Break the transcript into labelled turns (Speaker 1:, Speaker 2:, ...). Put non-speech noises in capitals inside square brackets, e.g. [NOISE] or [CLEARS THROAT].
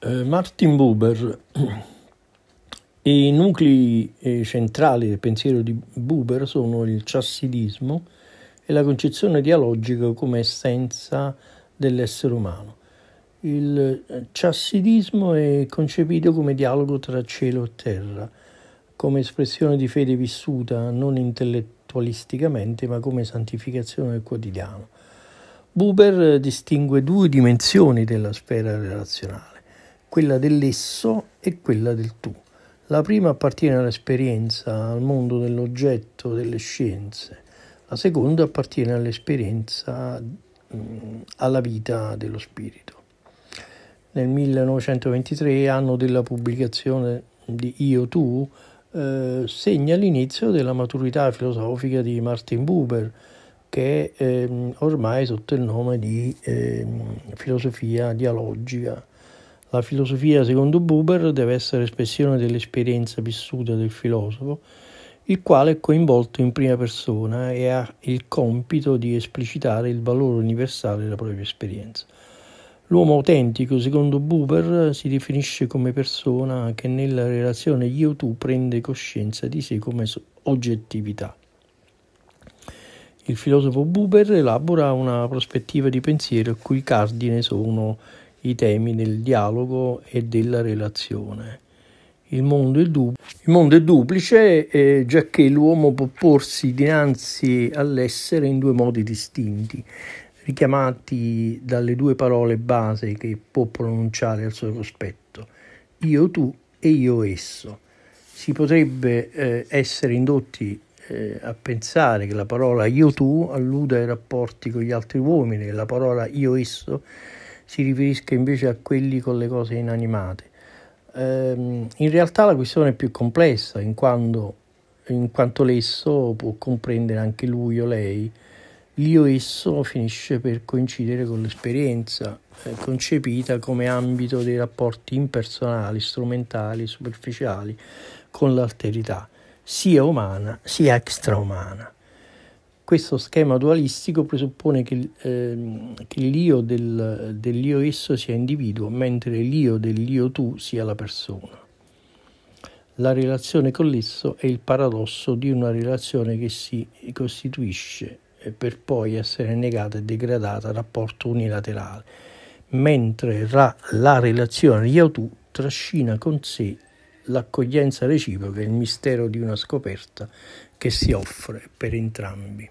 Speaker 1: Eh, Martin Buber, [CLEARS THROAT] i nuclei eh, centrali del pensiero di Buber sono il chassidismo e la concezione dialogica come essenza dell'essere umano. Il eh, chassidismo è concepito come dialogo tra cielo e terra, come espressione di fede vissuta non intellettualisticamente ma come santificazione del quotidiano. Buber distingue due dimensioni della sfera relazionale quella dell'esso e quella del tu. La prima appartiene all'esperienza, al mondo dell'oggetto, delle scienze, la seconda appartiene all'esperienza, mm, alla vita dello spirito. Nel 1923, anno della pubblicazione di Io Tu, eh, segna l'inizio della maturità filosofica di Martin Buber, che ehm, è eh, ormai sotto il nome di eh, filosofia dialogica la filosofia, secondo Buber, deve essere espressione dell'esperienza vissuta del filosofo, il quale è coinvolto in prima persona e ha il compito di esplicitare il valore universale della propria esperienza. L'uomo autentico, secondo Buber, si definisce come persona che nella relazione io-tu prende coscienza di sé come oggettività. Il filosofo Buber elabora una prospettiva di pensiero il cui cardine sono i temi del dialogo e della relazione. Il mondo è, du- il mondo è duplice, eh, giacché l'uomo può porsi dinanzi all'essere in due modi distinti, richiamati dalle due parole base che può pronunciare al suo cospetto, io tu e io esso. Si potrebbe eh, essere indotti eh, a pensare che la parola io tu alluda ai rapporti con gli altri uomini, che la parola io esso si riferisca invece a quelli con le cose inanimate. Ehm, in realtà la questione è più complessa, in quanto, in quanto l'esso può comprendere anche lui o lei. L'io esso finisce per coincidere con l'esperienza, eh, concepita come ambito dei rapporti impersonali, strumentali, superficiali con l'alterità, sia umana sia extraumana. Questo schema dualistico presuppone che, eh, che l'io del, dell'io esso sia individuo, mentre l'io dell'io tu sia la persona. La relazione con l'esso è il paradosso di una relazione che si costituisce eh, per poi essere negata e degradata a rapporto unilaterale, mentre la, la relazione io-tu trascina con sé l'accoglienza reciproca e il mistero di una scoperta che si offre per entrambi.